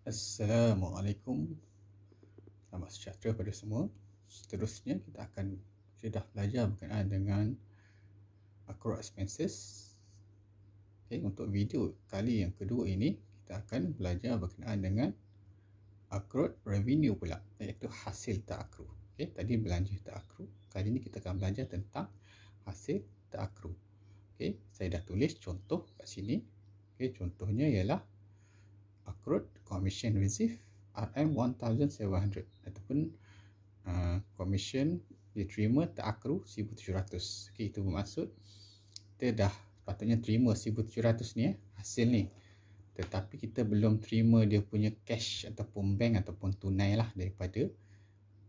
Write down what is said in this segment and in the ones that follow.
Assalamualaikum Selamat sejahtera kepada semua Seterusnya kita akan Kita dah belajar berkenaan dengan Accrual Expenses okay, Untuk video kali yang kedua ini Kita akan belajar berkenaan dengan Accrual Revenue pula Iaitu hasil tak akru okay, Tadi belanja tak akru Kali ini kita akan belajar tentang Hasil tak akru okay, Saya dah tulis contoh kat sini okay, Contohnya ialah accrued commission receive RM1,700 ataupun uh, commission diterima tak akru RM1,700 okay, itu bermaksud kita dah patutnya terima RM1,700 ni eh, hasil ni tetapi kita belum terima dia punya cash ataupun bank ataupun tunai lah daripada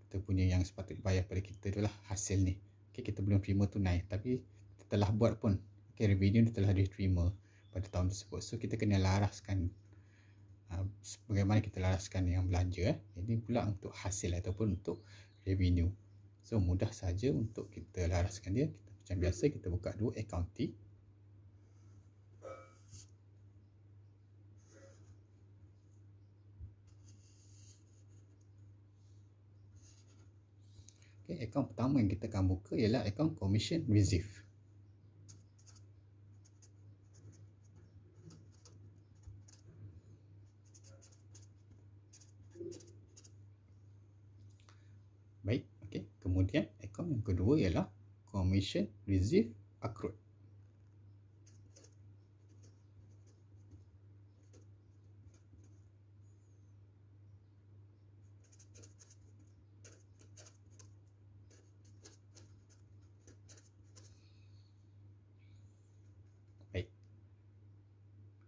kita punya yang sepatutnya bayar pada kita tu lah hasil ni okay, kita belum terima tunai tapi kita telah buat pun okay, revenue telah diterima pada tahun tersebut so kita kena laraskan Ha, bagaimana kita laraskan yang belanja eh. ini pula untuk hasil ataupun untuk revenue so mudah saja untuk kita laraskan dia macam biasa kita buka dua accounting Okay, akaun pertama yang kita akan buka ialah akaun commission receive. Baik, okey. Kemudian akaun yang kedua ialah commission receive accrued.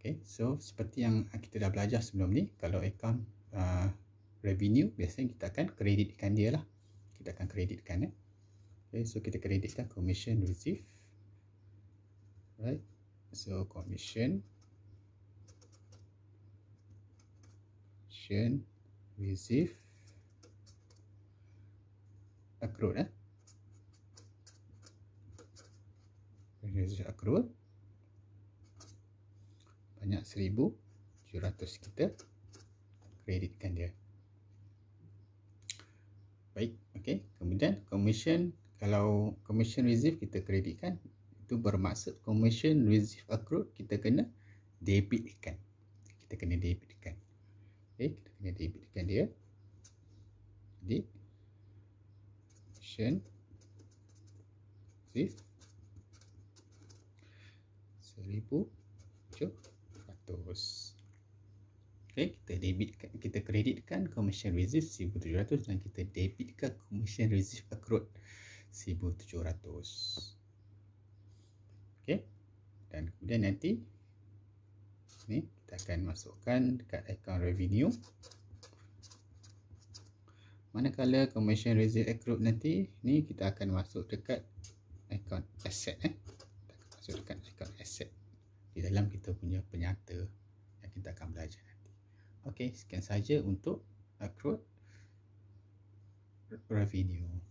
Okay. So seperti yang kita dah belajar sebelum ni Kalau account uh, revenue Biasanya kita akan kreditkan dia lah kita akan kreditkan eh. Okay, so kita kreditkan commission received. Right? So commission commission received accrued eh. Commission accrued banyak 1700 kita kreditkan dia. Baik, okey. Kemudian commission kalau commission receive kita kreditkan itu bermaksud commission receive accrued kita kena debitkan. Kita kena debitkan. Okey, kita kena debitkan dia. Jadi commission receive seribu tujuh ratus. Okay, kita debit kita kreditkan commission receipt 1700 dan kita debitkan commission receipt accrued 1700. Okay, dan kemudian nanti ni kita akan masukkan dekat account revenue. Manakala commission receipt accrued nanti ni kita akan masuk dekat account asset eh. Okay, sekian saja untuk accrued revenue.